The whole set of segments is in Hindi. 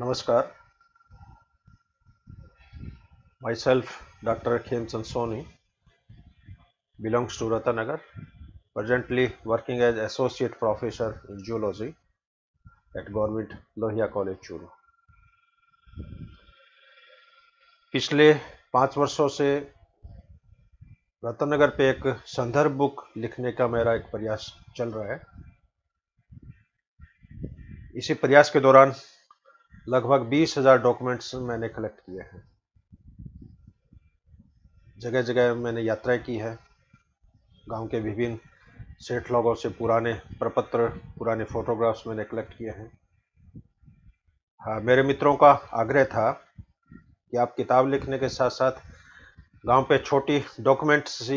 नमस्कार myself doctor Khemchand Soni belongs to Ratangarh presently working as associate professor in zoology at government Lohia college Churu पिछले पाँच वर्षों से रतन नगर पे एक संदर्भ बुक लिखने का मेरा एक प्रयास चल रहा है इसी प्रयास के दौरान लगभग बीस हजार डॉक्यूमेंट्स मैंने कलेक्ट किए हैं जगह जगह मैंने यात्राएं की है गांव के विभिन्न सेठ लोगों से पुराने प्रपत्र पुराने फोटोग्राफ्स मैंने कलेक्ट किए हैं हाँ मेरे मित्रों का आग्रह था कि आप किताब लिखने के साथ साथ गांव पे छोटी डॉक्यूमेंट्स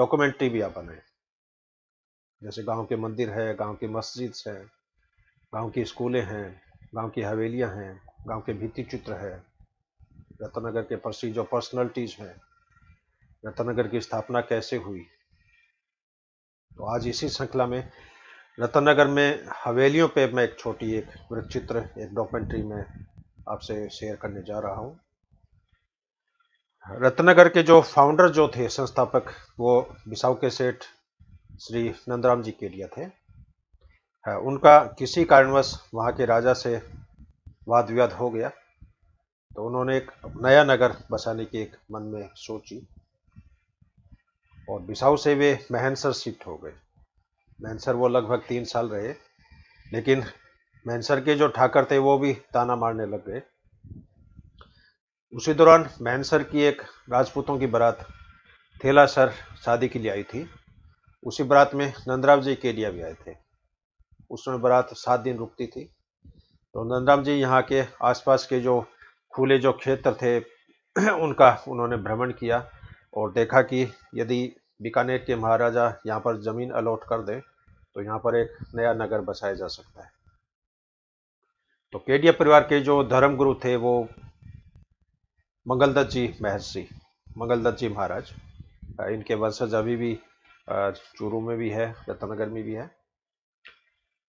डॉक्यूमेंट्री भी आप बनाएं जैसे गांव के मंदिर है गांव की मस्जिद है गांव की स्कूलें हैं गांव की हवेलियां हैं गांव के भित्ति चित्र है रत्नगर के प्रसिद्ध जो पर्सनलिटीज हैं रत्नगर की स्थापना कैसे हुई तो आज इसी श्रृंखला में रत्नगर में हवेलियों पे मैं एक छोटी एक वृक्षचित्र एक डॉक्यूमेंट्री में आपसे शेयर करने जा रहा हूँ रत्नगर के जो फाउंडर जो थे संस्थापक वो बिसाऊ के सेठ श्री नंदराम जी के लिए थे उनका किसी कारणवश वहाँ के राजा से वाद विवाद हो गया तो उन्होंने एक नया नगर बसाने की एक मन में सोची और बिसाऊ से वे महनसर शिफ्ट हो गए महनसर वो लगभग तीन साल रहे लेकिन महनसर के जो ठाकर थे वो भी ताना मारने लग गए उसी दौरान महनसर की एक राजपूतों की बारात थेला सर शादी के लिए आई थी उसी बारात में नंदराव जी केडिया भी आए थे समय बारात सात दिन रुकती थी तो नंदराम जी यहाँ के आसपास के जो खुले जो क्षेत्र थे उनका उन्होंने भ्रमण किया और देखा कि यदि बीकानेर के महाराजा यहाँ पर ज़मीन अलॉट कर दें तो यहाँ पर एक नया नगर बसाया जा सकता है तो केडिया परिवार के जो धर्मगुरु थे वो मंगलदत्त जी महर्षि मंगलदत्त जी महाराज इनके वंशज अभी भी चूरू में भी है रत्नगर में भी है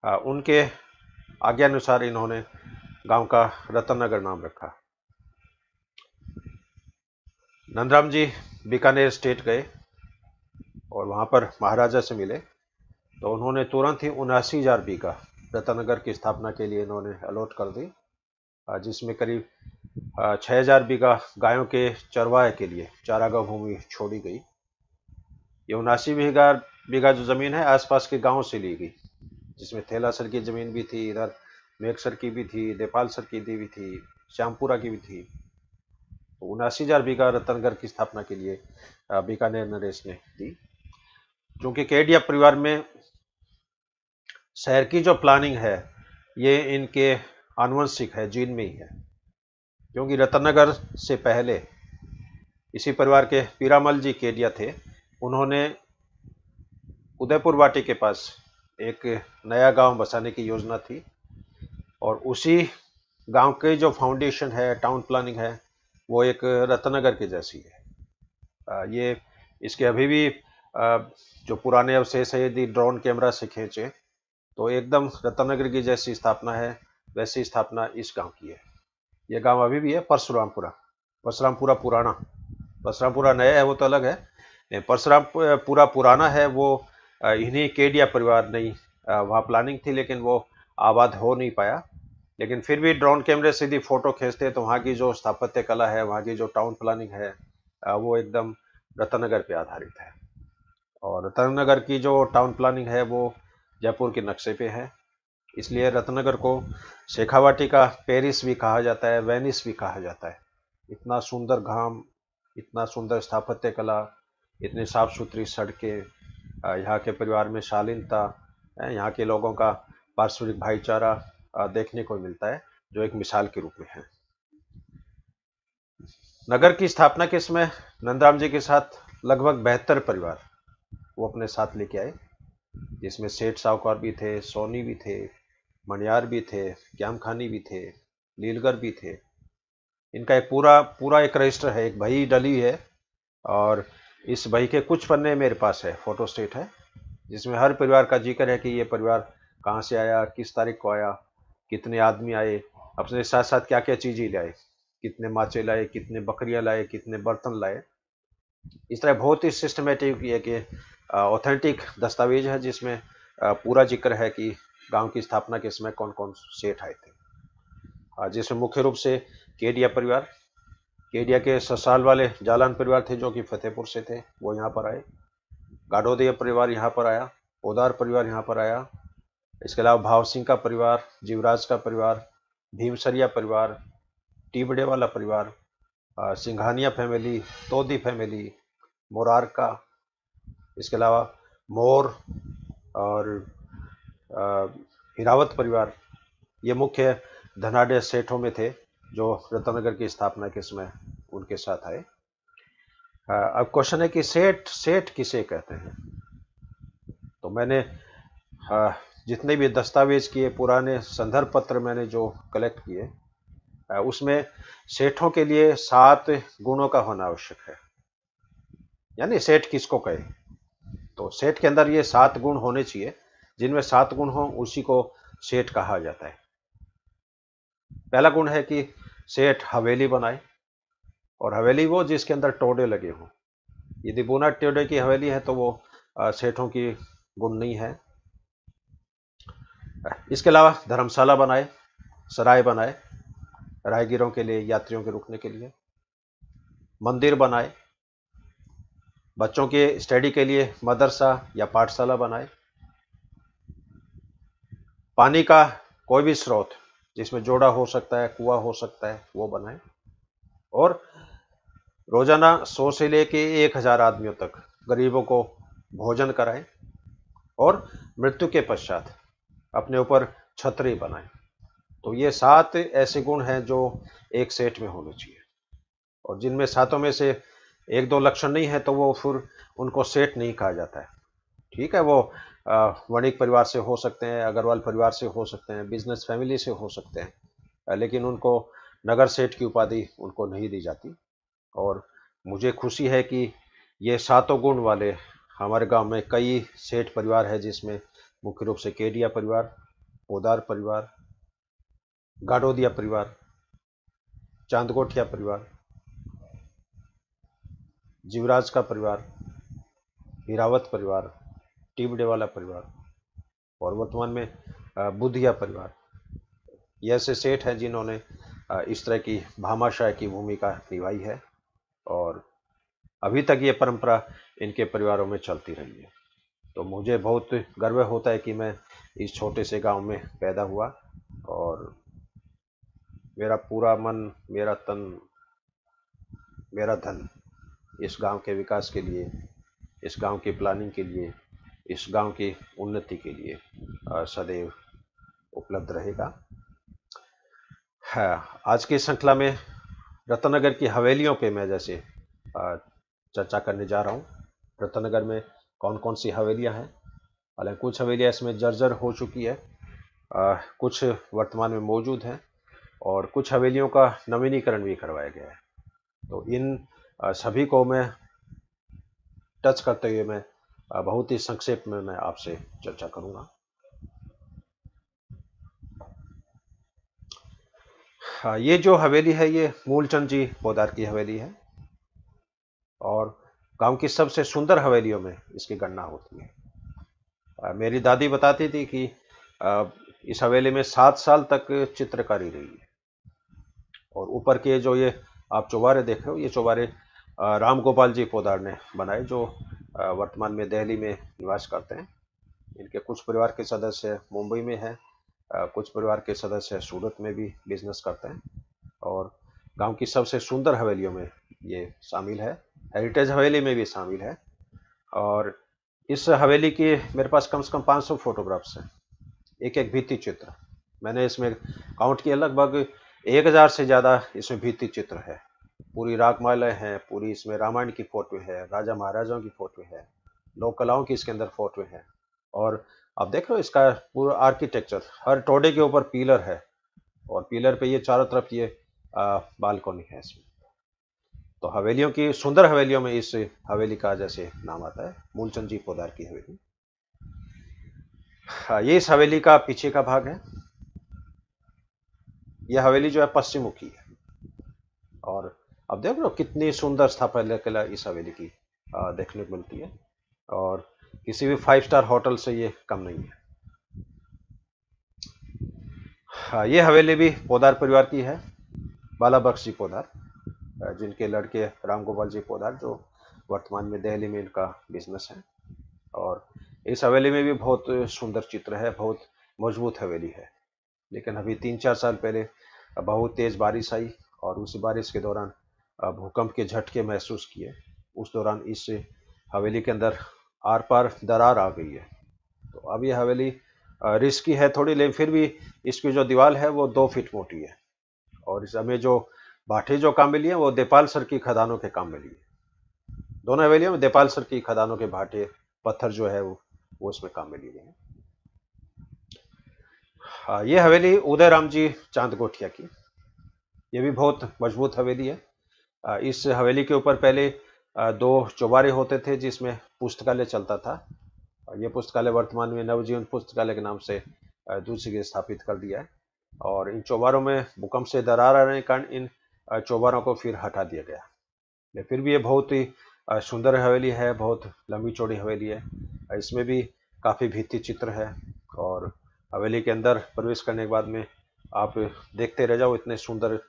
उनके आज्ञानुसार इन्होंने गांव का नगर नाम रखा नंदराम जी बीकानेर स्टेट गए और वहां पर महाराजा से मिले तो उन्होंने तुरंत ही उनासी हजार बीघा रतनगर की स्थापना के लिए इन्होंने अलॉट कर दी जिसमें करीब छः हजार बीघा गायों के चरवाहे के लिए चारागाह भूमि छोड़ी गई ये उनासी बीघा बीघा जो ज़मीन है आसपास के गाँव से ली गई जिसमें थैला सर की ज़मीन भी थी इधर मेघ सर की भी थी देपाल सर की भी थी श्यामपुरा की भी थी तो उनासी हजार बीघा रतनगढ़ की स्थापना के लिए बीकानेर नरेश ने दी क्योंकि केडिया परिवार में शहर की जो प्लानिंग है ये इनके आनुवंशिक है जीन में ही है क्योंकि रतनगर से पहले इसी परिवार के पीरामल जी केडिया थे उन्होंने उदयपुर वाटी के पास एक नया गांव बसाने की योजना थी और उसी गांव के जो फाउंडेशन है टाउन प्लानिंग है वो एक रत्नगर के जैसी है ये इसके अभी भी जो पुराने अवशेष है यदि ड्रोन कैमरा से खींचे तो एकदम रत्नगर की जैसी स्थापना है वैसी स्थापना इस गांव की है ये गांव अभी भी है परशुरामपुरा परशुरामपुरा पुराना परशुरामपुरा नया है वो तो अलग है परशुरामपुरा पुराना है वो इन्हीं केडिया परिवार नहीं वहाँ प्लानिंग थी लेकिन वो आबाद हो नहीं पाया लेकिन फिर भी ड्रोन कैमरे से भी फ़ोटो खींचते हैं तो वहाँ की जो स्थापत्य कला है वहाँ की जो टाउन प्लानिंग है वो एकदम रतनगर पे आधारित है और रतनगर की जो टाउन प्लानिंग है वो जयपुर के नक्शे पे है इसलिए रतनगर को शेखावाटी का पेरिस भी कहा जाता है वेनिस भी कहा जाता है इतना सुंदर घाम इतना सुंदर स्थापत्य कला इतनी साफ सुथरी सड़कें यहाँ के परिवार में शालीनता यहाँ के लोगों का पारस्परिक भाईचारा देखने को मिलता है जो एक मिसाल के रूप में है नगर की स्थापना के समय नंदराम जी के साथ लगभग बेहतर परिवार वो अपने साथ लेके आए जिसमें सेठ साहूकार भी थे सोनी भी थे मणियार भी थे क्याम खानी भी थे लीलगर भी थे इनका एक पूरा पूरा एक रजिस्टर है एक भई डली है और इस बही के कुछ पन्ने मेरे पास है फोटो स्टेट है जिसमें हर परिवार का जिक्र है कि ये परिवार कहाँ से आया किस तारीख को आया कितने आदमी आए अपने साथ साथ क्या क्या चीज़ें लाए कितने माचे लाए कितने बकरियाँ लाए कितने बर्तन लाए इस तरह बहुत ही सिस्टमेटिक ये कि ऑथेंटिक दस्तावेज है जिसमें पूरा जिक्र है कि गांव की स्थापना के समय कौन कौन सेठ आए थे जिसमें मुख्य रूप से केडिया परिवार केडिया के ससाल वाले जालान परिवार थे जो कि फतेहपुर से थे वो यहाँ पर आए गाडोदिया परिवार यहाँ पर आया ओदार परिवार यहाँ पर आया इसके अलावा भाव सिंह का परिवार जीवराज का परिवार भीमसरिया परिवार टीबड़े वाला परिवार Singhania family Todi family Morarka इसके अलावा मोर और हिरावत परिवार ये मुख्य धनाढ़ सेठों में थे जो रत्नगर की स्थापना के समय उनके साथ आए अब क्वेश्चन है कि सेठ सेठ किसे कहते हैं तो मैंने जितने भी दस्तावेज किए पुराने संदर्भ पत्र मैंने जो कलेक्ट किए उसमें सेठों के लिए सात गुणों का होना आवश्यक है यानी सेठ किसको कहे तो सेठ के अंदर ये सात गुण होने चाहिए जिनमें सात गुण हो उसी को सेठ कहा जाता है पहला गुण है कि सेठ हवेली बनाए और हवेली वो जिसके अंदर टोडे लगे हों यदि बुना टोडे की हवेली है तो वो सेठों की गुण नहीं है इसके अलावा धर्मशाला बनाए सराय बनाए रायगीरों के लिए यात्रियों के रुकने के लिए मंदिर बनाए बच्चों के स्टडी के लिए मदरसा या पाठशाला बनाए पानी का कोई भी स्रोत जिसमें जोड़ा हो सकता है कुआ हो सकता है वो बनाए और रोजाना सौ से लेके एक हजार आदमियों तक गरीबों को भोजन कराएं और मृत्यु के पश्चात अपने ऊपर छतरी बनाएं तो ये सात ऐसे गुण हैं जो एक सेठ में होने चाहिए और जिनमें सातों में से एक दो लक्षण नहीं है तो वो फिर उनको सेठ नहीं कहा जाता है ठीक है वो वणिक परिवार से हो सकते हैं अग्रवाल परिवार से हो सकते हैं बिजनेस फैमिली से हो सकते हैं लेकिन उनको नगर सेठ की उपाधि उनको नहीं दी जाती और मुझे खुशी है कि ये सातों गुण वाले हमारे गांव में कई सेठ परिवार है जिसमें मुख्य रूप से केडिया परिवार पोदार परिवार गाडोदिया परिवार चांदकोठिया परिवार जीवराज का परिवार हीरावत परिवार टिबड़े वाला परिवार और वर्तमान में बुद्धिया परिवार ये ऐसे सेठ हैं जिन्होंने इस तरह की भामाशाह की भूमिका निभाई है और अभी तक ये परंपरा इनके परिवारों में चलती रही है तो मुझे बहुत गर्व होता है कि मैं इस छोटे से गांव में पैदा हुआ और मेरा पूरा मन मेरा तन मेरा धन इस गांव के विकास के लिए इस गांव की प्लानिंग के लिए इस गांव की उन्नति के लिए सदैव उपलब्ध रहेगा हाँ, आज की श्रृंखला में रत्नगर की हवेलियों पे मैं जैसे चर्चा करने जा रहा हूँ रत्नगर में कौन कौन सी हवेलियाँ हैं हालांकि कुछ हवेलियाँ इसमें जर्जर हो चुकी है आ, कुछ वर्तमान में मौजूद हैं और कुछ हवेलियों का नवीनीकरण भी करवाया गया है तो इन सभी को मैं टच करते हुए मैं बहुत ही संक्षेप में मैं आपसे चर्चा करूंगा हाँ, ये जो हवेली है ये मूलचंद जी पोदार की हवेली है और गांव की सबसे सुंदर हवेलियों में इसकी गणना होती है मेरी दादी बताती थी कि इस हवेली में सात साल तक चित्रकारी रही है और ऊपर के जो ये आप चौबारे देख रहे हो ये चौबारे राम गोपाल जी पोदार ने बनाए जो वर्तमान में दिल्ली में निवास करते हैं इनके कुछ परिवार के सदस्य मुंबई में हैं कुछ परिवार के सदस्य सूरत में भी बिजनेस करते हैं और गांव की सबसे सुंदर हवेलियों में ये शामिल है हेरिटेज हवेली में भी शामिल है और इस हवेली की मेरे पास कम से कम 500 फोटोग्राफ्स हैं एक एक भित्ति चित्र मैंने इसमें काउंट किया लगभग एक हज़ार से ज़्यादा इसमें भित्ति चित्र है पूरी रागमाला है पूरी इसमें रामायण की फोटो है राजा महाराजाओं की फोटो है लोक कलाओं की इसके अंदर फोटो है और आप देख रहे हो इसका पूरा आर्किटेक्चर हर टोडे के ऊपर पीलर है और पीलर पे ये चारों तरफ ये बालकोनी है इसमें तो हवेलियों की सुंदर हवेलियों में इस हवेली का जैसे नाम आता है मूलचंद जी पोदार की हवेली ये इस हवेली का पीछे का भाग है यह हवेली जो है पश्चिम मुखी है और अब देख रहे हो कितनी सुंदर स्थापना किला इस हवेली की देखने को मिलती है और किसी भी फाइव स्टार होटल से ये कम नहीं है हाँ, ये हवेली भी पोदार परिवार की है बाला बख्श जी पोदार जिनके लड़के राम गोपाल जी पोदार जो वर्तमान में दिल्ली में इनका बिजनेस है और इस हवेली में भी बहुत सुंदर चित्र है बहुत मजबूत हवेली है लेकिन अभी तीन चार साल पहले बहुत तेज़ बारिश आई और उसी बारिश के दौरान भूकंप के झटके महसूस किए उस दौरान इस हवेली के अंदर आर पार दरार आ गई है तो अब यह हवेली रिस्की है थोड़ी लेकिन फिर भी इसकी जो दीवार है वो दो फीट मोटी है और इस हमें जो भाटी जो काम मिली है वो देपाल सर की खदानों के काम मिली है दोनों हवेलियों में देपाल सर की खदानों के भाटे पत्थर जो है वो वो इसमें काम मिली हुई है ये हवेली उदय राम जी चांद गोठिया की ये भी बहुत मजबूत हवेली है इस हवेली के ऊपर पहले दो चौबारे होते थे जिसमें पुस्तकालय चलता था ये पुस्तकालय वर्तमान में नवजीवन पुस्तकालय के नाम से दूसरी जगह स्थापित कर दिया है और इन चौबारों में भूकंप से दरार आने के कारण इन चौबारों को फिर हटा दिया गया फिर भी ये बहुत ही सुंदर हवेली है बहुत लंबी चौड़ी हवेली है इसमें भी काफ़ी भित्ति चित्र है और हवेली के अंदर प्रवेश करने के बाद में आप देखते रह जाओ इतने सुंदर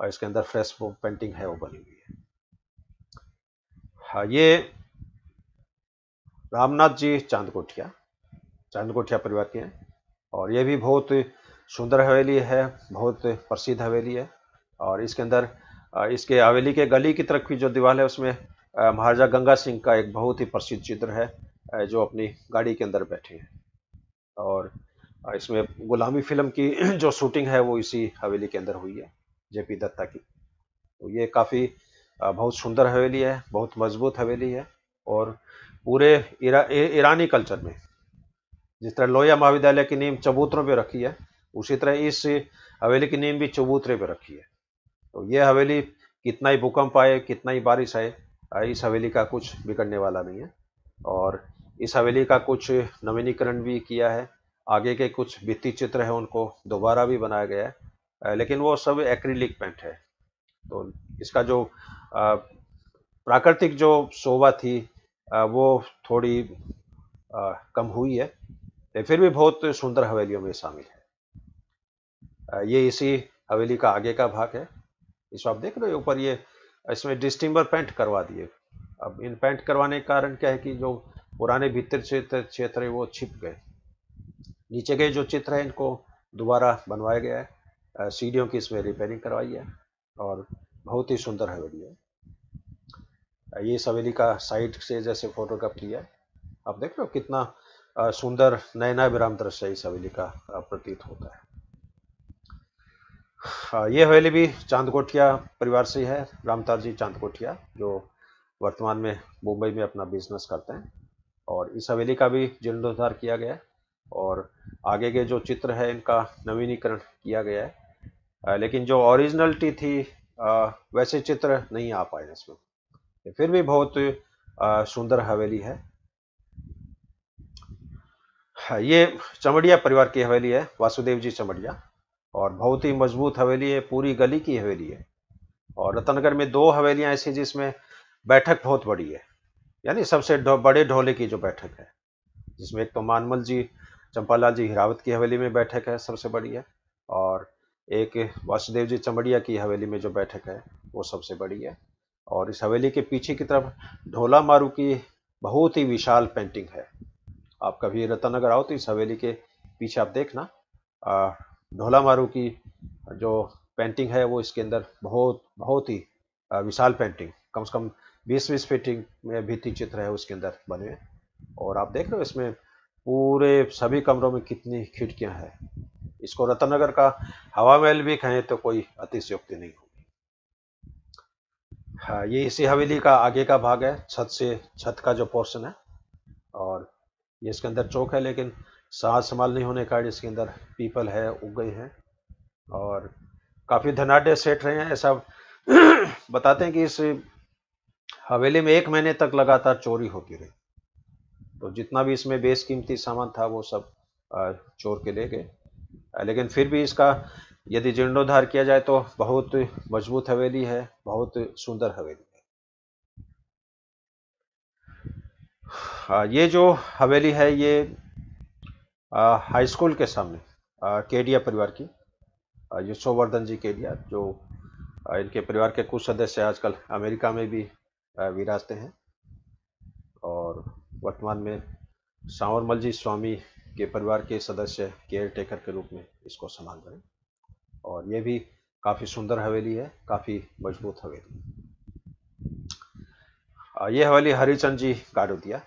और इसके अंदर फ्रेश वो पेंटिंग है वो बनी हुई है हाँ ये रामनाथ जी चांद कोठिया चांद कोठिया परिवार के हैं और ये भी बहुत सुंदर हवेली है बहुत प्रसिद्ध हवेली है और इसके अंदर इसके हवेली के गली की तरफ की जो दीवार है उसमें महाराजा गंगा सिंह का एक बहुत ही प्रसिद्ध चित्र है जो अपनी गाड़ी के अंदर बैठे हैं और इसमें गुलामी फिल्म की जो शूटिंग है वो इसी हवेली के अंदर हुई है जेपी दत्ता की तो ये काफ़ी बहुत सुंदर हवेली है बहुत मजबूत हवेली है और पूरे इरा, ईरानी कल्चर में जिस तरह लोहिया महाविद्यालय की नीम चबूतरों पे रखी है उसी तरह इस हवेली की नीम भी चबूतरे पे रखी है तो ये हवेली कितना ही भूकंप आए कितना ही बारिश आए इस हवेली का कुछ बिगड़ने वाला नहीं है और इस हवेली का कुछ नवीनीकरण भी किया है आगे के कुछ भित्ति चित्र हैं उनको दोबारा भी बनाया गया है लेकिन वो सब एक्रिलिक पेंट है तो इसका जो प्राकृतिक जो शोभा थी वो थोड़ी कम हुई है लेकिन फिर भी बहुत सुंदर हवेलियों में शामिल है ये इसी हवेली का आगे का भाग है इसको आप देख रहे हो ऊपर ये इसमें डिस्टिंबर पेंट करवा दिए अब इन पेंट करवाने के कारण क्या है कि जो पुराने भीतर क्षेत्र क्षेत्र है वो छिप गए नीचे के जो चित्र है इनको दोबारा बनवाया गया है सीढ़ियों की इसमें रिपेयरिंग करवाई है और बहुत ही सुंदर हवेली है ये इस हवेली का साइड से जैसे फोटोग्राफ लिया है आप देख रहे हो कितना सुंदर नए विराम दृश्य इस हवेली का प्रतीत होता है ये हवेली भी चांदकोटिया परिवार से है रामतार जी चांदकोटिया जो वर्तमान में मुंबई में अपना बिजनेस करते हैं और इस हवेली का भी जीर्णोद्धार किया गया है और आगे के जो चित्र है इनका नवीनीकरण किया गया है लेकिन जो ओरिजिनलिटी थी वैसे चित्र नहीं आ पाए इसमें तो फिर भी बहुत सुंदर हवेली है हाँ, ये चमड़िया परिवार की हवेली है वासुदेव जी चमड़िया और बहुत ही मजबूत हवेली है पूरी गली की हवेली है और रतनगर में दो हवेलियां ऐसी जिसमें बैठक बहुत बड़ी है यानी सबसे दो, बड़े ढोले की जो बैठक है जिसमें एक तो मानमल जी चंपालाल जी हिरावत की हवेली में बैठक है सबसे बड़ी है और एक वासुदेव जी चमड़िया की हवेली में जो बैठक है वो सबसे बड़ी है और इस हवेली के पीछे की तरफ ढोला मारू की बहुत ही विशाल पेंटिंग है आप कभी रतनगर आओ तो इस हवेली के पीछे आप देखना ढोला मारू की जो पेंटिंग है वो इसके अंदर बहुत बहुत ही विशाल पेंटिंग कम से कम बीस बीस फिटिंग में भित्ति चित्र है उसके अंदर बने हुए और आप देख रहे हो इसमें पूरे सभी कमरों में कितनी खिड़कियां हैं इसको रतनगर का हवा महल भी कहें तो कोई अतिशयोक्ति नहीं होगी हाँ ये इसी हवेली का आगे का भाग है छत से छत का जो पोर्शन है और ये इसके अंदर चौक है लेकिन साज संभाल नहीं होने कारण इसके अंदर पीपल है उग गई हैं और काफ़ी धनाढ़ सेठ रहे हैं ऐसा बताते हैं कि इस हवेली में एक महीने तक लगातार चोरी होती रही तो जितना भी इसमें कीमती सामान था वो सब चोर के ले गए लेकिन फिर भी इसका यदि जीर्णोद्धार किया जाए तो बहुत मजबूत हवेली है बहुत सुंदर हवेली है ये जो हवेली है ये हाई स्कूल के सामने केडिया परिवार की यशोवर्धन जी केडिया जो इनके परिवार के कुछ सदस्य आजकल अमेरिका में भी विराजते हैं और वर्तमान में सांवरमल जी स्वामी के परिवार के सदस्य केयर टेकर के रूप में इसको संभाल रहे और ये भी काफ़ी सुंदर हवेली है काफ़ी मजबूत हवेली ये हवेली हरिचंद जी काडोदिया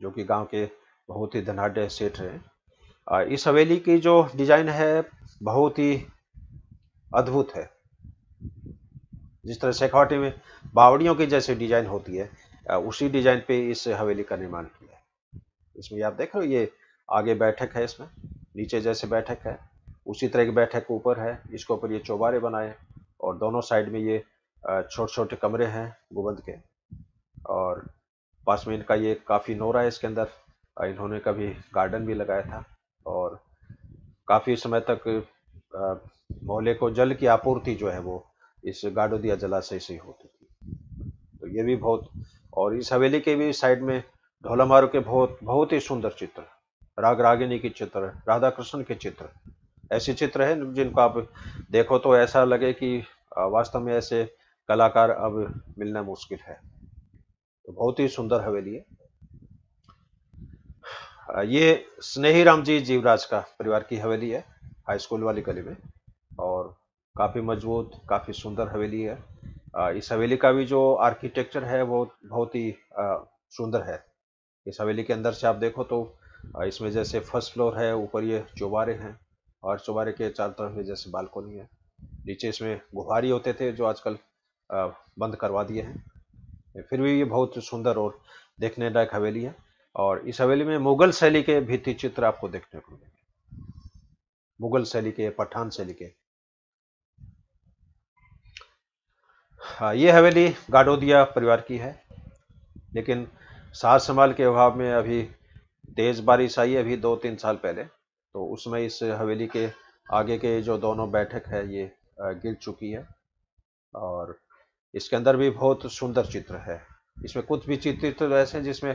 जो कि गांव के बहुत ही धनाढ़ सेठ रहे इस हवेली की जो डिजाइन है बहुत ही अद्भुत है जिस तरह सेखावटी में बावड़ियों की जैसे डिजाइन होती है उसी डिजाइन पे इस हवेली का निर्माण किया है इसमें आप देख रहे हो ये आगे बैठक है इसमें नीचे जैसे बैठक है उसी तरह की बैठक ऊपर है इसके ऊपर ये चौबारे बनाए और दोनों साइड में ये छोटे छोटे कमरे हैं गुबंद के और पास में इनका ये काफ़ी नोरा है इसके अंदर इन्होंने कभी गार्डन भी लगाया था और काफ़ी समय तक मोहल्ले को जल की आपूर्ति जो है वो इस गाडोदिया जलाशय से होती थी तो ये भी बहुत और इस हवेली के भी साइड में ढोलामारू के बहुत बहुत ही सुंदर चित्र राग रागिनी के चित्र राधा कृष्ण के चित्र ऐसे चित्र हैं जिनको आप देखो तो ऐसा लगे कि वास्तव में ऐसे कलाकार अब मिलना मुश्किल है तो बहुत ही सुंदर हवेली है ये स्नेही राम जी जीवराज का परिवार की हवेली है हाई स्कूल वाली गली में और काफ़ी मजबूत काफ़ी सुंदर हवेली है इस हवेली का भी जो आर्किटेक्चर है वो बहुत ही सुंदर है इस हवेली के अंदर से आप देखो तो इसमें जैसे फर्स्ट फ्लोर है ऊपर ये चौबारे हैं और चौबारे के चारों तरफ में जैसे बालकोनी है नीचे इसमें गुहारी होते थे जो आजकल बंद करवा दिए हैं फिर भी ये बहुत सुंदर और देखने लायक हवेली है और इस हवेली में मुगल शैली के भित्ति चित्र आपको देखने को मिलेंगे मुगल शैली के पठान शैली के हाँ, ये हवेली गाडोदिया परिवार की है लेकिन साज संभाल के अभाव में अभी तेज़ बारिश आई अभी दो तीन साल पहले तो उसमें इस हवेली के आगे के जो दोनों बैठक है ये गिर चुकी है और इसके अंदर भी बहुत सुंदर चित्र है इसमें कुछ भी चित्र तो ऐसे हैं जिसमें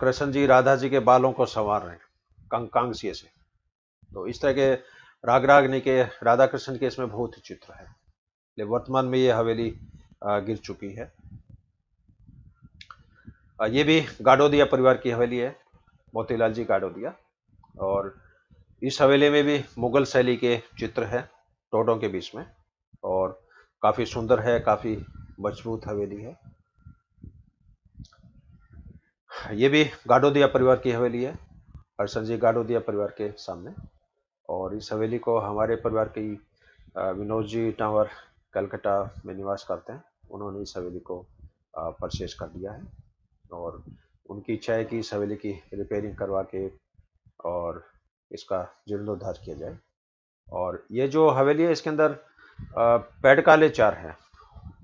कृष्ण जी राधा जी के बालों को संवार रहे हैं कंकांगसिए से तो इस तरह के राग रागनी के राधा कृष्ण के इसमें बहुत ही चित्र है लेकिन वर्तमान में ये हवेली गिर चुकी है ये भी गाडोदिया परिवार की हवेली है मोतीलाल जी दिया और इस हवेली में भी मुगल शैली के चित्र है टोटों के बीच में और काफ़ी सुंदर है काफ़ी मजबूत हवेली है ये भी गाडोदिया परिवार की हवेली है हरसन जी गाडोदिया परिवार के सामने और इस हवेली को हमारे परिवार की विनोद जी टावर कलकत्ता में निवास करते हैं उन्होंने इस हवेली को परचेज कर दिया है और उनकी इच्छा है कि इस हवेली की रिपेयरिंग करवा के और इसका जीर्णोद्धार किया जाए और ये जो हवेली है इसके अंदर पेड़ काले चार हैं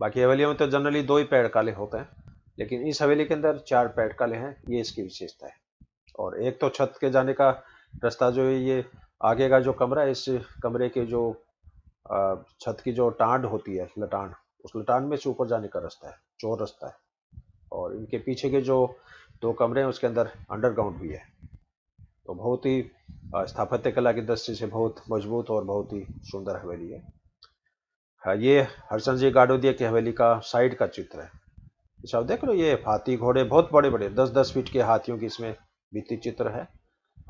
बाकी हवेलियों में तो जनरली दो ही पेड़ काले होते हैं लेकिन इस हवेली के अंदर चार पेड़ काले हैं ये इसकी विशेषता है और एक तो छत के जाने का रास्ता जो है ये आगे का जो कमरा है इस कमरे के जो छत की जो टांड होती है लटांड उस लटांड में से ऊपर जाने का रास्ता है चोर रास्ता है और इनके पीछे के जो दो कमरे हैं उसके अंदर अंडरग्राउंड भी है तो बहुत ही स्थापत्य कला की दृष्टि से बहुत मजबूत और बहुत ही सुंदर हवेली है ये हरसन जी गाडोदिया की हवेली का साइड का चित्र है इस अच्छा, देख लो ये हाथी घोड़े बहुत बड़े बड़े दस दस फीट के हाथियों की इसमें भित्ति चित्र है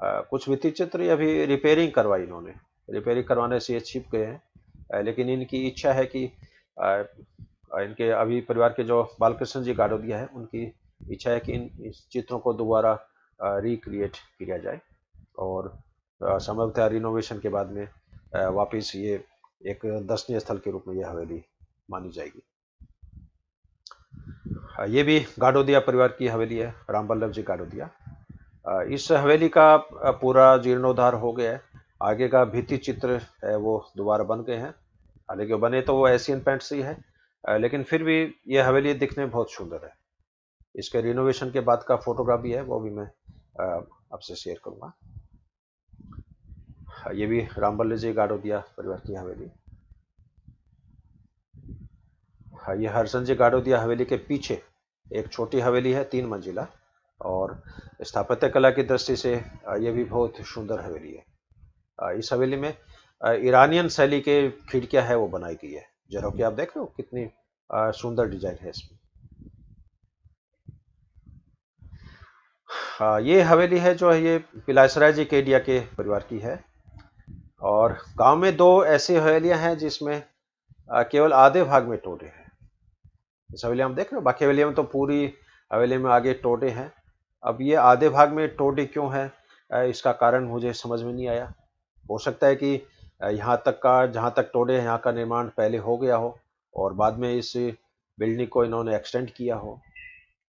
आ, कुछ भित्ति चित्र अभी रिपेयरिंग करवाई इन्होंने रिपेयरिंग करवाने से ये छिप गए हैं लेकिन इनकी इच्छा है कि आ, इनके अभी परिवार के जो बालकृष्ण जी गाडोदिया है उनकी इच्छा है कि इन इस चित्रों को दोबारा रिक्रिएट किया जाए और संभवतः रिनोवेशन के बाद में वापस ये एक दर्शनीय स्थल के रूप में यह हवेली मानी जाएगी ये भी गाडोदिया परिवार की हवेली है राम बल्लभ जी गाडोदिया इस हवेली का पूरा जीर्णोद्धार हो गया है आगे का भित्ति चित्र है वो दोबारा बन गए हैं हालांकि बने तो वो एशियन पेंट से ही है लेकिन फिर भी ये हवेली दिखने में बहुत सुंदर है इसके रिनोवेशन के बाद का फोटोग्राफ भी है वो भी मैं आपसे शेयर करूँगा ये भी रामबल्ले जी गाडोदिया परिवार की हवेली हाँ, ये हरसन जी गाडोदिया हवेली के पीछे एक छोटी हवेली है तीन मंजिला और स्थापत्य कला की दृष्टि से यह भी बहुत सुंदर हवेली है इस हवेली में ईरानियन शैली के खिड़कियां है वो बनाई गई है जरो कि आप देख रहे हो कितनी सुंदर डिजाइन है इसमें आ, ये हवेली है जो है ये पिलासराय जी केडिया के परिवार की है और गांव में दो ऐसी हवेलियां हैं जिसमें केवल आधे भाग में टोटे हैं इस हवेली हम देख रहे हो बाकी हवेली में तो पूरी हवेली में आगे टोटे हैं अब ये आधे भाग में टोटे क्यों है इसका कारण मुझे समझ में नहीं आया हो सकता है कि यहाँ तक का जहाँ तक टोटे यहाँ का निर्माण पहले हो गया हो और बाद में इस बिल्डिंग को इन्होंने एक्सटेंड किया हो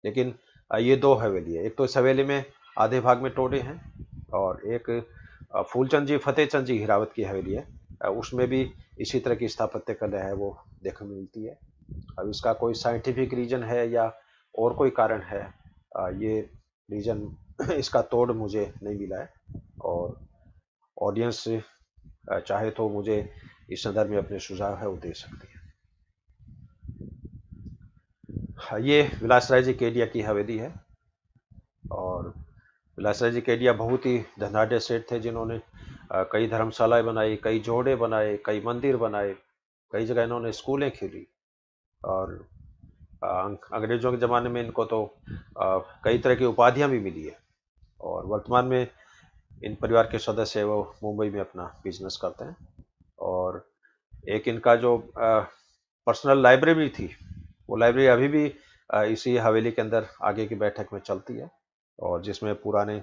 लेकिन ये दो हवेली है एक तो इस हवेली में आधे भाग में टोडे हैं और एक फूलचंद जी फतेहचंद जी हिरावत की हवेली है उसमें भी इसी तरह की स्थापत्य कला है वो देखने मिलती है अब इसका कोई साइंटिफिक रीजन है या और कोई कारण है ये रीजन इसका तोड़ मुझे नहीं मिला है और ऑडियंस चाहे तो मुझे इस संदर्भ में अपने सुझाव है वो दे सकती है ये विलासराय जी केडिया की हवेली है और विलासराय जी केडिया बहुत ही धनाढ़ सेठ थे जिन्होंने कई धर्मशालाएं बनाई कई जोड़े बनाए कई मंदिर बनाए कई जगह इन्होंने स्कूलें खेली और अंग्रेजों के ज़माने में इनको तो कई तरह की उपाधियां भी मिली है और वर्तमान में इन परिवार के सदस्य वो मुंबई में अपना बिजनेस करते हैं और एक इनका जो पर्सनल लाइब्रेरी थी वो लाइब्रेरी अभी भी इसी हवेली के अंदर आगे की बैठक में चलती है और जिसमें पुराने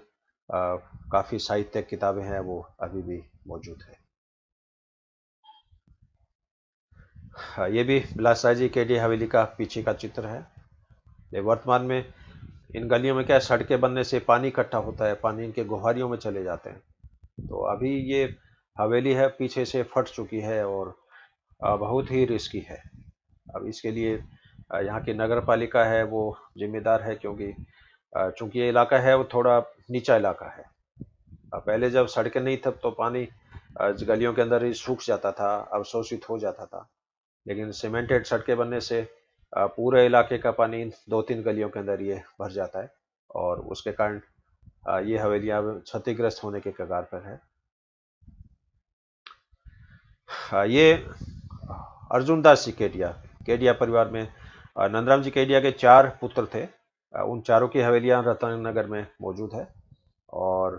काफ़ी साहित्य किताबें हैं वो अभी भी मौजूद है हाँ, ये भी बिलासा जी के डी हवेली का पीछे का चित्र है ये वर्तमान में इन गलियों में क्या सड़कें बनने से पानी इकट्ठा होता है पानी इनके गुहारियों में चले जाते हैं तो अभी ये हवेली है पीछे से फट चुकी है और बहुत ही रिस्की है अब इसके लिए यहाँ की नगर पालिका है वो जिम्मेदार है क्योंकि चूंकि ये इलाका है वो थोड़ा नीचा इलाका है पहले जब सड़कें नहीं थी तो पानी गलियों के अंदर ही सूख जाता था अवशोषित हो जाता था लेकिन सीमेंटेड सड़कें बनने से पूरे इलाके का पानी दो तीन गलियों के अंदर ये भर जाता है और उसके कारण ये हवेलियाँ क्षतिग्रस्त होने के कगार पर है ये अर्जुनदास जी केडिया केडिया परिवार में नंदराम जी कैडिया के चार पुत्र थे उन चारों की हवेलियाँ रतन नगर में मौजूद है और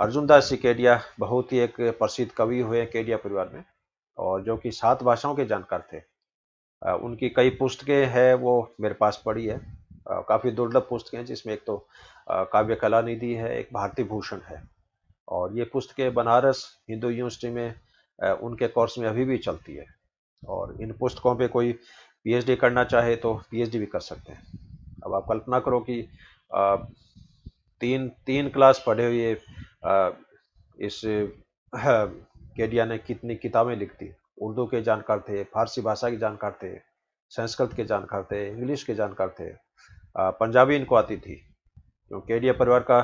अर्जुनदास जी केडिया बहुत ही एक प्रसिद्ध कवि हुए केडिया परिवार में और जो कि सात भाषाओं के जानकार थे उनकी कई पुस्तकें हैं वो मेरे पास पड़ी है काफ़ी दुर्लभ पुस्तकें हैं जिसमें एक तो काव्य कला निधि है एक भारतीय भूषण है और ये पुस्तकें बनारस हिंदू यूनिवर्सिटी में उनके कोर्स में अभी भी चलती है और इन पुस्तकों पे कोई पीएचडी करना चाहे तो पीएचडी भी कर सकते हैं अब आप कल्पना करो कि तीन तीन क्लास पढ़े हुए इस केडिया ने कितनी किताबें लिख दी उर्दू के जानकार थे फारसी भाषा के जानकार थे संस्कृत के जानकार थे इंग्लिश के जानकार थे पंजाबी इनको आती थी तो केडिया परिवार का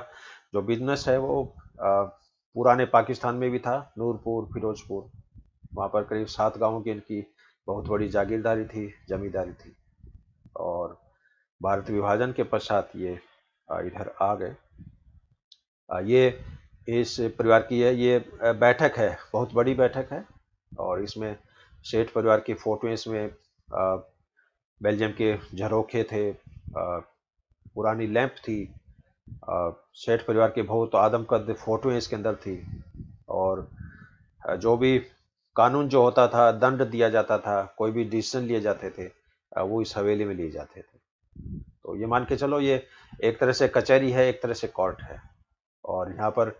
जो बिजनेस है वो पुराने पाकिस्तान में भी था नूरपुर फिरोजपुर वहाँ पर करीब सात गांवों की इनकी बहुत बड़ी जागीरदारी थी जमींदारी थी और भारत विभाजन के पश्चात ये इधर आ गए ये इस परिवार की है ये बैठक है बहुत बड़ी बैठक है और इसमें सेठ परिवार की फोटो इसमें बेल्जियम के झरोखे थे पुरानी लैंप थी सेठ परिवार के बहुत आदमकद फोटोएं इसके अंदर थी और जो भी कानून जो होता था दंड दिया जाता था कोई भी डिसीजन लिए जाते थे वो इस हवेली में लिए जाते थे तो ये मान के चलो ये एक तरह से कचहरी है एक तरह से कोर्ट है और यहाँ पर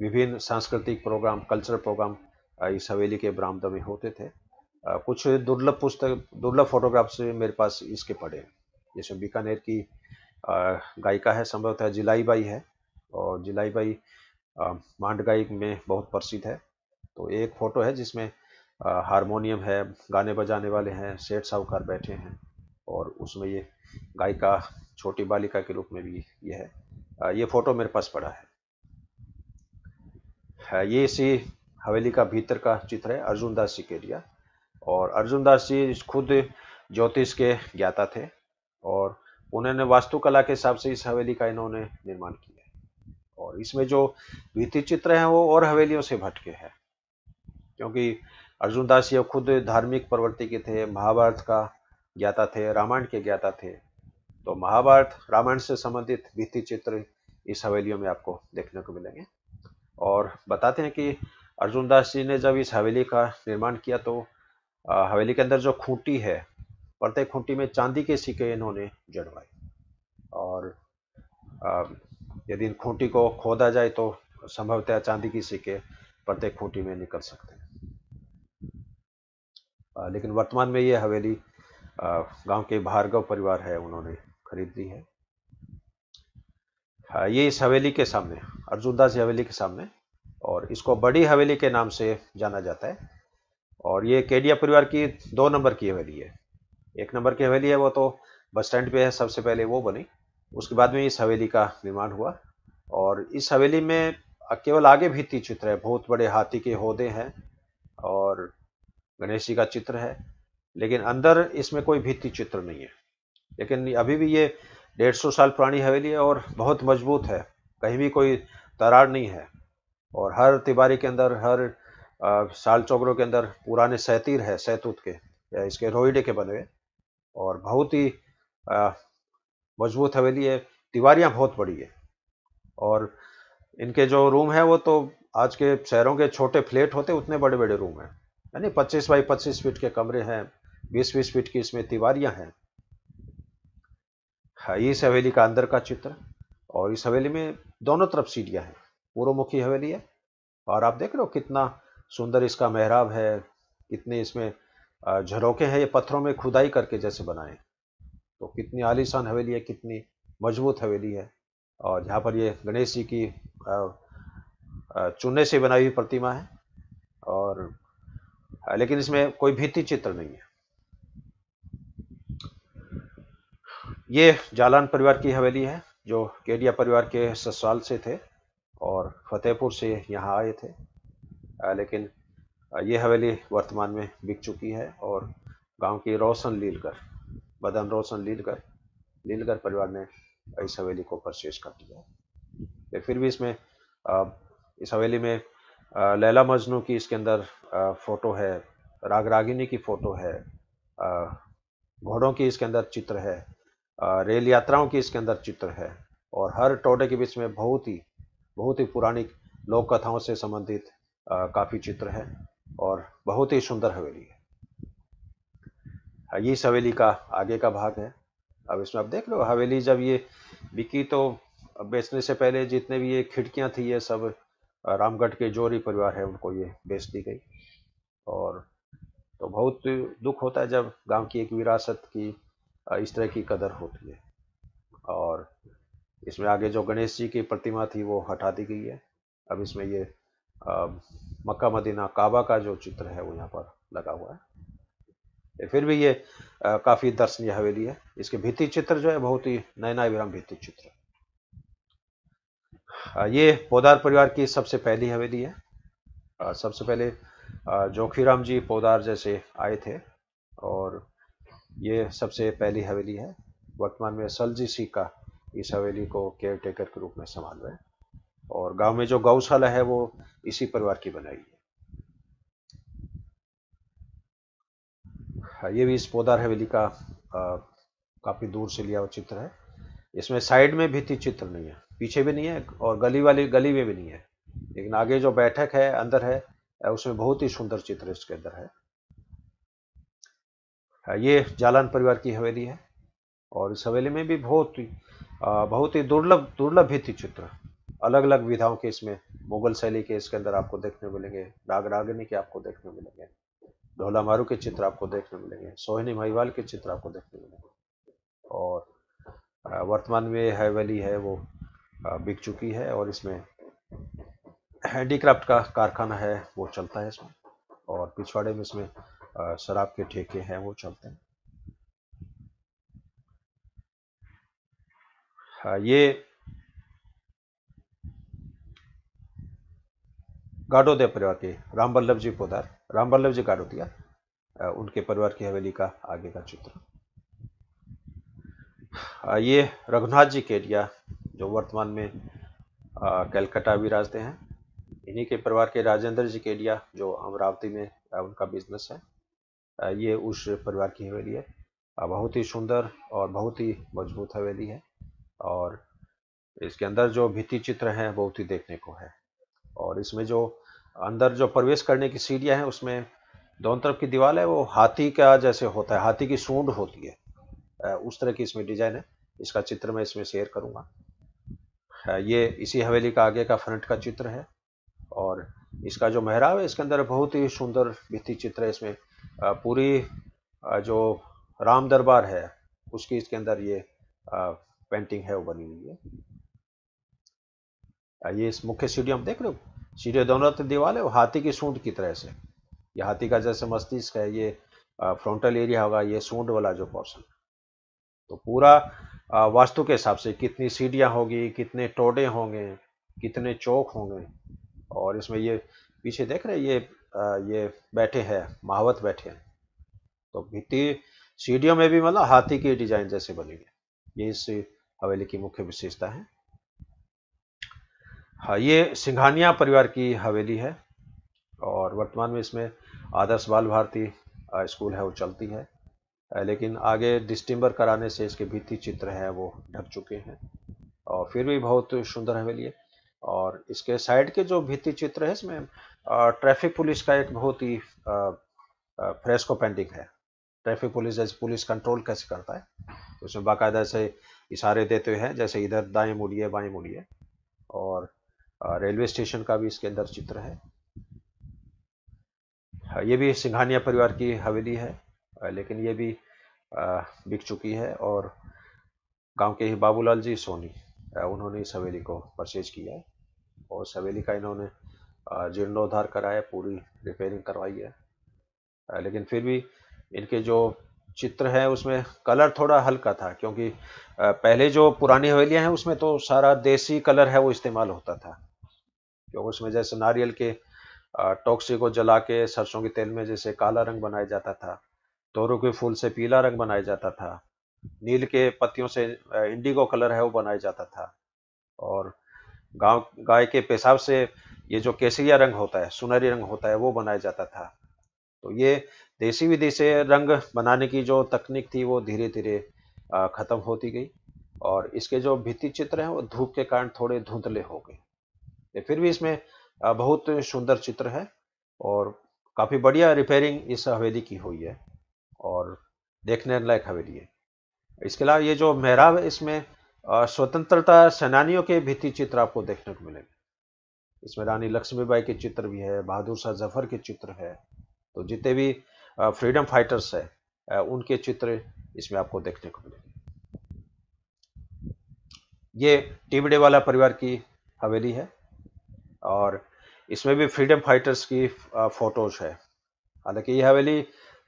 विभिन्न सांस्कृतिक प्रोग्राम कल्चरल प्रोग्राम इस हवेली के बरामदा में होते थे कुछ दुर्लभ पुस्तक दुर्लभ फोटोग्राफ्स मेरे पास इसके पड़े जैसे बीकानेर की गायिका है संभवतः जिलाई बाई है और जिलाई बाई मांडगाई में बहुत प्रसिद्ध है तो एक फ़ोटो है जिसमें हारमोनियम है गाने बजाने वाले हैं सेठ साहूकार बैठे हैं और उसमें ये गायिका छोटी बालिका के रूप में भी ये है ये फ़ोटो मेरे पास पड़ा है ये इसी हवेली का भीतर का चित्र है अर्जुन दास जी के लिए और अर्जुन दास जी खुद ज्योतिष के ज्ञाता थे और उन्होंने वास्तुकला के हिसाब से इस हवेली का इन्होंने निर्माण किया और इसमें जो भित्ति चित्र हैं वो और हवेलियों से भटके हैं क्योंकि अर्जुनदास जी खुद धार्मिक प्रवृत्ति के थे महाभारत का ज्ञाता थे रामायण के ज्ञाता थे तो महाभारत रामायण से संबंधित भित्ति चित्र इस हवेलियों में आपको देखने को मिलेंगे और बताते हैं कि अर्जुनदास जी ने जब इस हवेली का निर्माण किया तो हवेली के अंदर जो खूंटी है प्रत्येक खूंटी में चांदी के सिक्के इन्होंने जड़वाए और यदि इन खूंटी को खोदा जाए तो संभवतः चांदी के सिक्के प्रत्येक खूंटी में निकल सकते हैं लेकिन वर्तमान में ये हवेली गांव के भार्गव परिवार है उन्होंने खरीद ली है ये इस हवेली के सामने अर्जुनदास हवेली के सामने और इसको बड़ी हवेली के नाम से जाना जाता है और ये केडिया परिवार की दो नंबर की हवेली है एक नंबर की हवेली है वो तो बस स्टैंड पे है सबसे पहले वो बनी उसके बाद में इस हवेली का निर्माण हुआ और इस हवेली में केवल आगे भित्ति चित्र है बहुत बड़े हाथी के होदे हैं और गणेश जी का चित्र है लेकिन अंदर इसमें कोई भित्ति चित्र नहीं है लेकिन अभी भी ये डेढ़ सौ साल पुरानी हवेली है और बहुत मजबूत है कहीं भी कोई दरार नहीं है और हर तिबारी के अंदर हर साल चौगरों के अंदर पुराने सैतीर है सैतूत के या इसके रोइडे के बने हुए और बहुत ही मजबूत हवेली है तिवारियाँ बहुत बड़ी है और इनके जो रूम है वो तो आज के शहरों के छोटे फ्लैट होते उतने बड़े बड़े रूम हैं यानी पच्चीस बाई पच्चीस फीट के कमरे हैं बीस बीस फीट की इसमें तिवारियां हैं हाँ, इस हवेली का अंदर का चित्र और इस हवेली में दोनों तरफ सीढ़ियां हैं मुखी हवेली है और आप देख रहे हो कितना सुंदर इसका मेहराब है कितने इसमें झरोके हैं ये पत्थरों में खुदाई करके जैसे बनाए तो कितनी आलीशान हवेली है कितनी मजबूत हवेली है और यहाँ पर ये गणेश जी की चूने से बनाई हुई प्रतिमा है और लेकिन इसमें कोई भीति चित्र नहीं है ये जालान परिवार की हवेली है जो केडिया परिवार के ससुराल से थे और फतेहपुर से यहाँ आए थे लेकिन ये हवेली वर्तमान में बिक चुकी है और गांव की रोशन लीलकर बदन रोशन लीलकर लीलकर परिवार ने इस हवेली को परचेज कर दिया है फिर भी इसमें इस हवेली में लैला मजनू की इसके अंदर फ़ोटो है राग रागिनी की फ़ोटो है घोड़ों की इसके अंदर चित्र है रेल यात्राओं की इसके अंदर चित्र है और हर टोटे के बीच में बहुत ही बहुत ही पुरानी लोक कथाओं से संबंधित काफ़ी चित्र है और बहुत ही सुंदर हवेली है ये इस हवेली का आगे का भाग है अब इसमें आप देख लो हवेली जब ये बिकी तो बेचने से पहले जितने भी ये खिड़कियां थी ये सब रामगढ़ के जोरी परिवार है उनको ये बेच दी गई और तो बहुत दुख होता है जब गांव की एक विरासत की इस तरह की कदर होती है और इसमें आगे जो गणेश जी की प्रतिमा थी वो हटा दी गई है अब इसमें ये मक्का मदीना काबा का जो चित्र है वो यहाँ पर लगा हुआ है फिर भी ये काफ़ी दर्शनीय हवेली है इसके भित्ति चित्र जो है बहुत ही नैना विराम भित्ति चित्र है ये पौदार परिवार की सबसे पहली हवेली है सबसे पहले जोखीराम जी पौदार जैसे आए थे और ये सबसे पहली हवेली है वर्तमान में सलजी सी का इस हवेली को केयर टेकर के रूप में संभाल रहे हैं और गांव में जो गौशाला है वो इसी परिवार की बनाई है ये भी इस पौदार हवेली का काफ़ी दूर से लिया हुआ चित्र है इसमें साइड में भित्ति चित्र नहीं है पीछे भी नहीं है और गली वाली गली में भी नहीं है लेकिन आगे जो बैठक है अंदर है उसमें बहुत ही सुंदर चित्र इसके अंदर है ये जालान परिवार की हवेली है और इस हवेली में भी बहुत ही बहुत ही दुर्लभ दुर्लभ भित्ति चित्र अलग अलग विधाओं के इसमें मुगल शैली के इसके अंदर आपको देखने मिलेंगे नाग रागिनी के आपको देखने मिलेंगे ढोला मारू के चित्र आपको देखने मिलेंगे सोहिनी महिवाल के चित्र आपको देखने मिलेंगे और वर्तमान में हवेली है वो बिक चुकी है और इसमें हैंडीक्राफ्ट का कारखाना है वो चलता है इसमें और पिछवाड़े में इसमें शराब के ठेके हैं वो चलते हैं ये गाडोदे परिवार के राम बल्लभ जी पोदार राम बल्लभ जी गाडोदिया उनके परिवार की हवेली का आगे का चित्र ये रघुनाथ जी केडिया जो वर्तमान में कलकत्ता राजते हैं इन्हीं के परिवार के राजेंद्र जी केडिया जो अमरावती में उनका बिजनेस है ये उस परिवार की हवेली है बहुत ही सुंदर और बहुत ही मजबूत हवेली है और इसके अंदर जो भित्ति चित्र हैं बहुत ही देखने को है और इसमें जो अंदर जो प्रवेश करने की सीढ़ियाँ हैं उसमें दोनों तरफ की दीवार है वो हाथी का जैसे होता है हाथी की सूंड होती है उस तरह की इसमें डिजाइन है इसका चित्र मैं इसमें शेयर करूँगा ये इसी हवेली का आगे का फ्रंट का चित्र है और इसका जो महराब है इसके अंदर बहुत ही सुंदर भित्ति चित्र है इसमें पूरी जो राम दरबार है उसकी इसके अंदर ये पेंटिंग है वो बनी हुई है ये इस मुख्य सीढ़ी हम देख रहे हो सीढ़ी दोनों तरफ दीवार है वो हाथी की सूंद की तरह से ये हाथी का जैसे मस्तिष्क है ये फ्रंटल एरिया होगा ये सूंड वाला जो पोर्सन तो पूरा वास्तु के हिसाब से कितनी सीढ़ियाँ होगी कितने टोडे होंगे कितने चौक होंगे और इसमें ये पीछे देख रहे ये ये बैठे हैं महावत बैठे हैं तो भित्ती सीढ़ियों में भी मतलब हाथी की डिजाइन जैसे बनी है ये इस हवेली की मुख्य विशेषता है हाँ ये सिंघानिया परिवार की हवेली है और वर्तमान में इसमें आदर्श बाल भारती स्कूल है वो चलती है लेकिन आगे डिस्टिम्बर कराने से इसके भित्ति चित्र हैं वो ढक चुके हैं और फिर भी बहुत सुंदर हवेली है और इसके साइड के जो भित्ति चित्र है इसमें ट्रैफिक पुलिस का एक बहुत ही फ्रेस्को पेंटिंग है ट्रैफिक पुलिस जैसे पुलिस कंट्रोल कैसे करता है उसमें बाकायदा से इशारे देते हैं जैसे इधर दाएं मुड़िए बाएं मुड़िए और रेलवे स्टेशन का भी इसके अंदर चित्र है ये भी सिंघानिया परिवार की हवेली है लेकिन ये भी बिक चुकी है और गांव के ही बाबूलाल जी सोनी उन्होंने इस हवेली को परचेज किया है और इस हवेली का इन्होंने जीर्णोद्धार कराया पूरी रिपेयरिंग करवाई है लेकिन फिर भी इनके जो चित्र है उसमें कलर थोड़ा हल्का था क्योंकि पहले जो पुरानी हवेलियां हैं उसमें तो सारा देसी कलर है वो इस्तेमाल होता था क्योंकि उसमें जैसे नारियल के टोक्सी को जला के सरसों के तेल में जैसे काला रंग बनाया जाता था तोरु के फूल से पीला रंग बनाया जाता था नील के पत्तियों से इंडिगो कलर है वो बनाया जाता था और गांव गाय के पेशाब से ये जो केसरिया रंग होता है सुनहरी रंग होता है वो बनाया जाता था तो ये देसी विधि से रंग बनाने की जो तकनीक थी वो धीरे धीरे ख़त्म होती गई और इसके जो भित्ति चित्र हैं वो धूप के कारण थोड़े धुंधले हो गए फिर भी इसमें बहुत सुंदर चित्र है और काफ़ी बढ़िया रिपेयरिंग इस हवेली की हुई है और देखने लायक हवेली है इसके अलावा ये जो मेहराब है इसमें स्वतंत्रता सेनानियों के भित्ति चित्र आपको देखने को मिलेंगे इसमें रानी लक्ष्मीबाई के चित्र भी है बहादुर शाह जफर के चित्र है तो जितने भी फ्रीडम फाइटर्स है उनके चित्र इसमें आपको देखने को मिलेंगे ये टिबड़े वाला परिवार की हवेली है और इसमें भी फ्रीडम फाइटर्स की फोटोज है हालांकि ये हवेली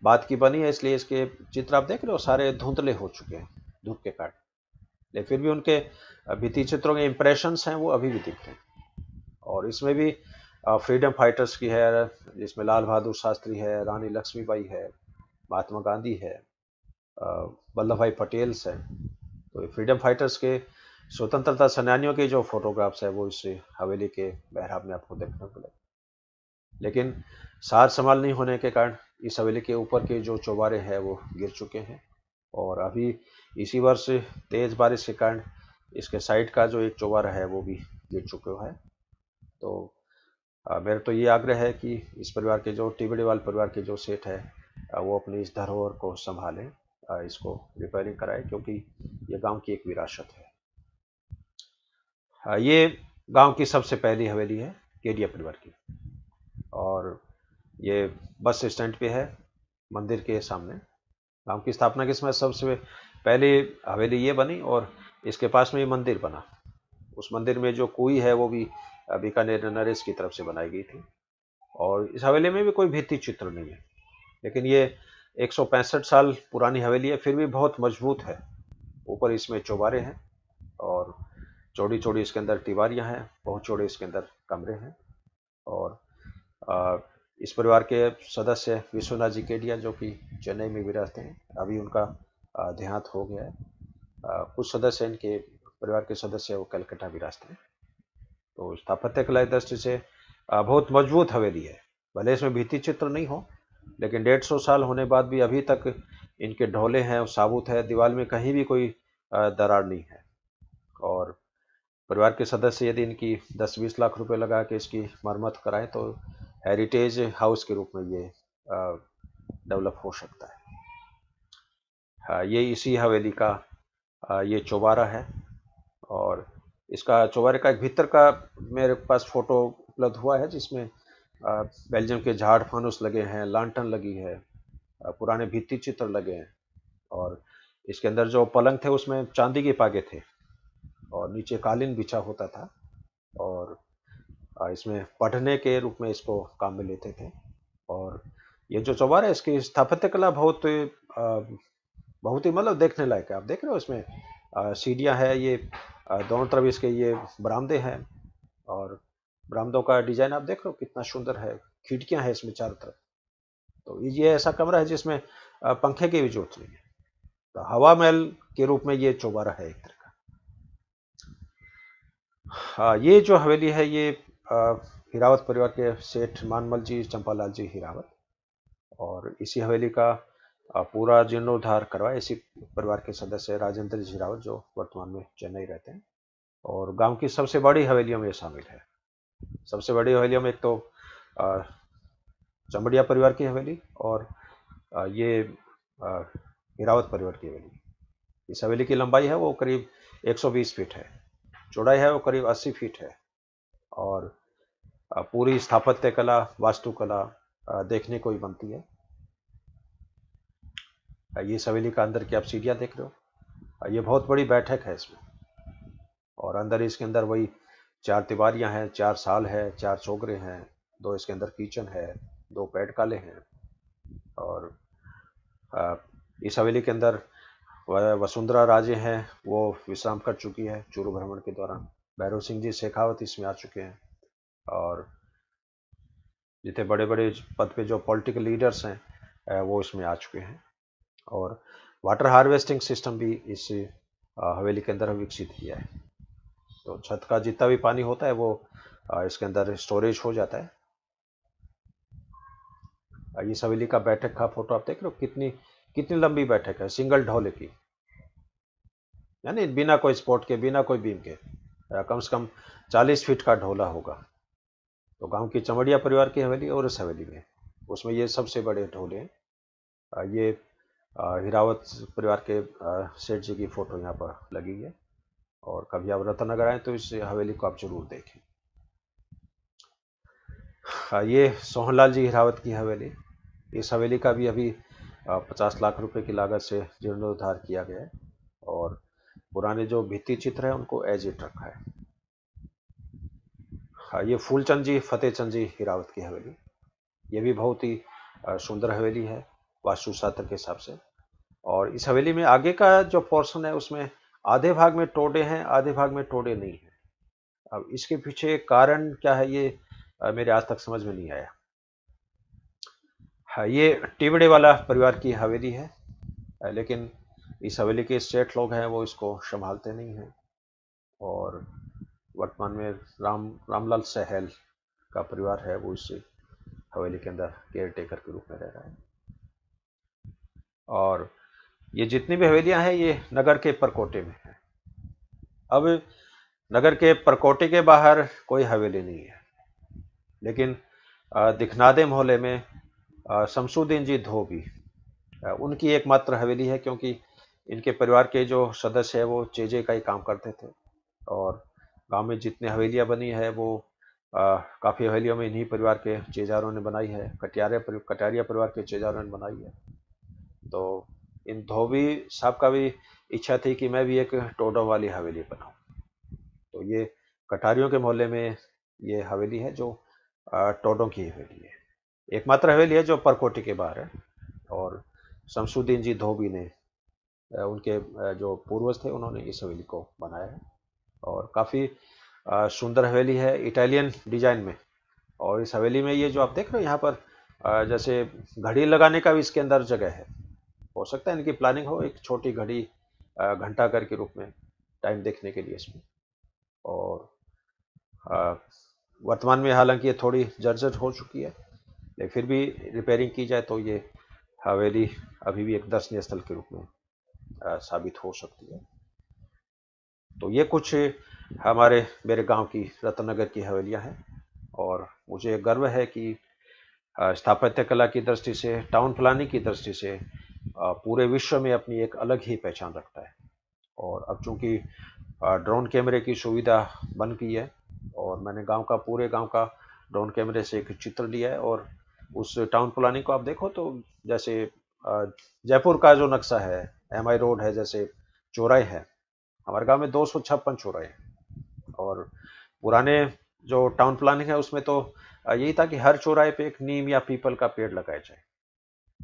बात की बनी है इसलिए इसके चित्र आप देख रहे हो सारे धुंधले हो चुके हैं धूप के कारण लेकिन फिर भी उनके भित्ति चित्रों के इम्प्रेशन हैं वो अभी भी दिखते हैं और इसमें भी फ्रीडम फाइटर्स की है जिसमें लाल बहादुर शास्त्री है रानी लक्ष्मीबाई है महात्मा गांधी है वल्लभ भाई पटेल है तो फ्रीडम फाइटर्स के स्वतंत्रता सेनानियों के जो फोटोग्राफ्स है वो इस हवेली के बहराब में आपको देखने को मिले लेकिन सार संभाल नहीं होने के कारण इस हवेली के ऊपर के जो चौबारे हैं वो गिर चुके हैं और अभी इसी वर्ष तेज़ बारिश के कारण इसके साइड का जो एक चौबारा है वो भी गिर चुका है तो मेरा तो ये आग्रह है कि इस परिवार के जो टिबड़ीवाल परिवार के जो सेठ है वो अपने इस धरोहर को संभालें इसको रिपेयरिंग कराएं क्योंकि ये गांव की एक विरासत है ये गांव की सबसे पहली हवेली है केडिया परिवार की और ये बस स्टैंड पे है मंदिर के सामने गांव की स्थापना के समय सबसे पहले हवेली ये बनी और इसके पास में ये मंदिर बना उस मंदिर में जो कुई है वो भी बीकानेर नरेश की तरफ से बनाई गई थी और इस हवेली में भी कोई भित्ति चित्र नहीं है लेकिन ये एक साल पुरानी हवेली है फिर भी बहुत मजबूत है ऊपर इसमें चौबारे हैं और चौड़ी चौड़ी इसके अंदर तिवारियाँ हैं बहुत चौड़े इसके अंदर कमरे हैं और इस परिवार के सदस्य विश्वनाथ जी केडिया जो कि चेन्नई में भी रहते हैं अभी उनका देहांत हो गया है कुछ सदस्य इनके परिवार के सदस्य वो कलकत्ता विराजते हैं तो स्थापत्य कला दृष्टि से बहुत मजबूत हवेली है भले इसमें भित्ति चित्र नहीं हो लेकिन डेढ़ सौ साल होने बाद भी अभी तक इनके ढोले हैं और साबुत है दीवार में कहीं भी कोई दरार नहीं है और परिवार के सदस्य यदि इनकी दस बीस लाख रुपए लगा के इसकी मरम्मत कराएं तो हेरिटेज हाउस के रूप में ये डेवलप हो सकता है ये इसी हवेली का ये चौबारा है और इसका चौबारे का एक भीतर का मेरे पास फोटो उपलब्ध हुआ है जिसमें बेल्जियम के झाड़ फानुस लगे हैं लांटन लगी है पुराने भित्ति चित्र लगे हैं और इसके अंदर जो पलंग थे उसमें चांदी के पागे थे और नीचे कालीन बिछा होता था और इसमें पढ़ने के रूप में इसको काम में लेते थे और ये जो चौबार है इसकी स्थापत्य कला बहुत बहुत ही मतलब देखने लायक है आप देख रहे हो इसमें सीढ़ियाँ है ये दोनों तरफ इसके ये बरामदे हैं और बरामदों का डिजाइन आप देख रहे हो कितना सुंदर है खिड़कियां हैं इसमें चारों तरफ तो ये ऐसा कमरा है जिसमें पंखे की भी जरूरत नहीं है तो हवा महल के रूप में ये चौबारा है एक तरह का ये जो हवेली है ये हीरावत परिवार के सेठ मानमल जी चंपालाल जी हीरावत और इसी हवेली का पूरा जीर्णोद्धार करवाए इसी परिवार के सदस्य राजेंद्र जी हिरावत जो वर्तमान में चेन्नई रहते हैं और गांव की सबसे बड़ी हवेलियों में ये शामिल है सबसे बड़ी हवेलियों में एक तो चमड़िया परिवार की हवेली और ये हीरावत परिवार की हवेली इस हवेली की लंबाई है वो करीब 120 फीट है चौड़ाई है वो करीब 80 फीट है और पूरी स्थापत्य कला वास्तुकला देखने को ही बनती है ये सवेली का अंदर की आप सीढ़ियाँ देख रहे हो ये बहुत बड़ी बैठक है इसमें और अंदर इसके अंदर वही चार तिवारियाँ हैं चार साल है चार चोगरे हैं दो इसके अंदर किचन है दो पेड काले हैं और इस हवेली के अंदर वसुंधरा राजे हैं वो विश्राम कर चुकी है चूरू भ्रमण के दौरान भैरव सिंह जी शेखावत इसमें आ चुके हैं और जितने बड़े बड़े पद पे जो पॉलिटिकल लीडर्स हैं वो इसमें आ चुके हैं और वाटर हार्वेस्टिंग सिस्टम भी इस हवेली के अंदर विकसित किया है तो छत का जितना भी पानी होता है वो इसके अंदर स्टोरेज हो जाता है इस हवेली का बैठक का फोटो आप देख रहे हो कितनी कितनी लंबी बैठक है सिंगल ढोले की यानी बिना कोई स्पोर्ट के बिना कोई बीम के कम से कम 40 फीट का ढोला होगा तो गांव की चमड़िया परिवार की हवेली और इस हवेली में उसमें ये सबसे बड़े ढोले हैं ये हिरावत परिवार के सेठ जी की फ़ोटो यहाँ पर लगी है और कभी आप रत्नगर आए तो इस हवेली को आप जरूर देखें ये सोहनलाल जी हिरावत की हवेली इस हवेली का भी अभी पचास लाख रुपए की लागत से जीर्णोद्धार किया गया है और पुराने जो भित्ति चित्र है उनको एज इट रखा है हाँ ये फूलचंद जी फतेहचंद जी हिरावत की हवेली ये भी बहुत ही सुंदर हवेली है वास्तु शास्त्र के हिसाब से और इस हवेली में आगे का जो पोर्सन है उसमें आधे भाग में टोडे हैं आधे भाग में टोडे नहीं हैं अब इसके पीछे कारण क्या है ये मेरे आज तक समझ में नहीं आया हाँ ये टिवड़े वाला परिवार की हवेली है लेकिन इस हवेली के सेठ लोग हैं वो इसको संभालते नहीं हैं और वर्तमान में राम रामलाल सहल का परिवार है वो इस हवेली के अंदर केयर टेकर के रूप में रह रहा है और ये जितनी भी हवेलियां हैं ये नगर के परकोटे में है अब नगर के परकोटे के बाहर कोई हवेली नहीं है लेकिन दिखनादे मोहल्ले में शमसुद्दीन जी धोबी उनकी एकमात्र हवेली है क्योंकि इनके परिवार के जो सदस्य है वो चेजे का ही काम करते थे और गांव में जितने हवेलियाँ बनी है वो काफ़ी हवेलियों में इन्हीं परिवार के चेजारों ने बनाई है कटियारे कटारिया परिवार के चेजारों ने बनाई है तो इन धोबी साहब का भी इच्छा थी कि मैं भी एक टोडों वाली हवेली बनाऊँ तो ये कटारियों के मोहल्ले में ये हवेली है जो टोडों की हवेली है एकमात्र हवेली है जो परकोटी के बाहर है और शमसुद्दीन जी धोबी ने उनके जो पूर्वज थे उन्होंने इस हवेली को बनाया है और काफ़ी सुंदर हवेली है इटालियन डिजाइन में और इस हवेली में ये जो आप देख रहे हो यहाँ पर जैसे घड़ी लगाने का भी इसके अंदर जगह है हो सकता है इनकी प्लानिंग हो एक छोटी घड़ी घंटा घर के रूप में टाइम देखने के लिए इसमें और वर्तमान में हालांकि ये थोड़ी जर्जर हो चुकी है लेकिन फिर भी रिपेयरिंग की जाए तो ये हवेली अभी भी एक दर्शनीय स्थल के रूप में साबित हो सकती है तो ये कुछ हमारे मेरे गांव की रत्नगर की हवेलियां हैं और मुझे गर्व है कि स्थापत्य कला की दृष्टि से टाउन प्लानिंग की दृष्टि से पूरे विश्व में अपनी एक अलग ही पहचान रखता है और अब चूंकि ड्रोन कैमरे की सुविधा बन गई है और मैंने गांव का पूरे गांव का ड्रोन कैमरे से एक चित्र लिया है और उस टाउन प्लानिंग को आप देखो तो जैसे जयपुर का जो नक्शा है एम रोड है जैसे चौराहे है हमारे गांव में दो सौ छप्पन चौराहे हैं और पुराने जो टाउन प्लानिंग है उसमें तो यही था कि हर चौराहे पे एक नीम या पीपल का पेड़ लगाया जाए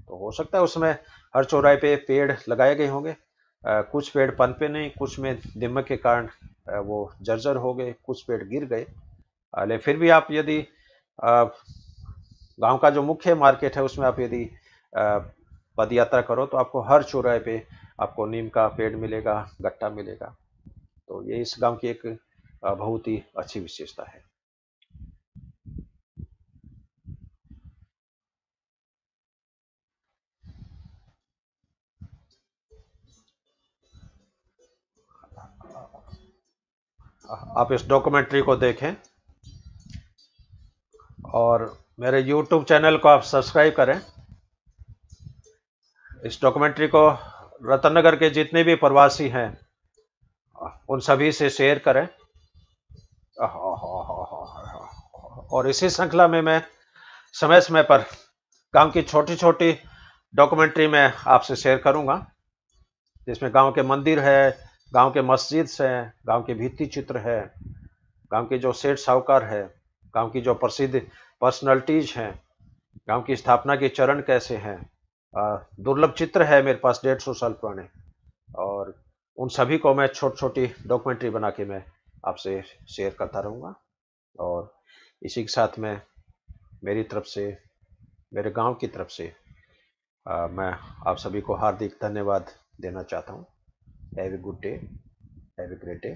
तो हो सकता है उसमें हर चौराहे पे पेड़ लगाए गए होंगे कुछ पेड़ पे नहीं कुछ में दिमक के कारण वो जर्जर हो गए कुछ पेड़ गिर गए अले फिर भी आप यदि गांव का जो मुख्य मार्केट है उसमें आप यदि पद यात्रा करो तो आपको हर चौराहे पे आपको नीम का पेड़ मिलेगा गट्टा मिलेगा तो ये इस गांव की एक बहुत ही अच्छी विशेषता है आप इस डॉक्यूमेंट्री को देखें और मेरे यूट्यूब चैनल को आप सब्सक्राइब करें इस डॉक्यूमेंट्री को रतनगर के जितने भी प्रवासी हैं उन सभी से शेयर करें और इसी श्रृंखला में मैं समय समय पर गांव की छोटी छोटी डॉक्यूमेंट्री में आपसे शेयर करूंगा जिसमें गांव के मंदिर है गांव के मस्जिद हैं गांव के भित्ति चित्र है गांव के जो सेठ साहूकार है गांव की जो प्रसिद्ध पर्सनलिटीज हैं गांव की स्थापना के चरण कैसे हैं दुर्लभ चित्र है मेरे पास डेढ़ सौ साल पुराने और उन सभी को मैं छोटी छोटी डॉक्यूमेंट्री बना के मैं आपसे शेयर करता रहूँगा और इसी के साथ मैं मेरी तरफ से मेरे गांव की तरफ से आ, मैं आप सभी को हार्दिक धन्यवाद देना चाहता हूँ have a good day have a great day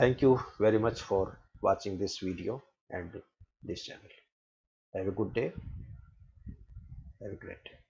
thank you very much for watching this video and this channel have a good day have a great day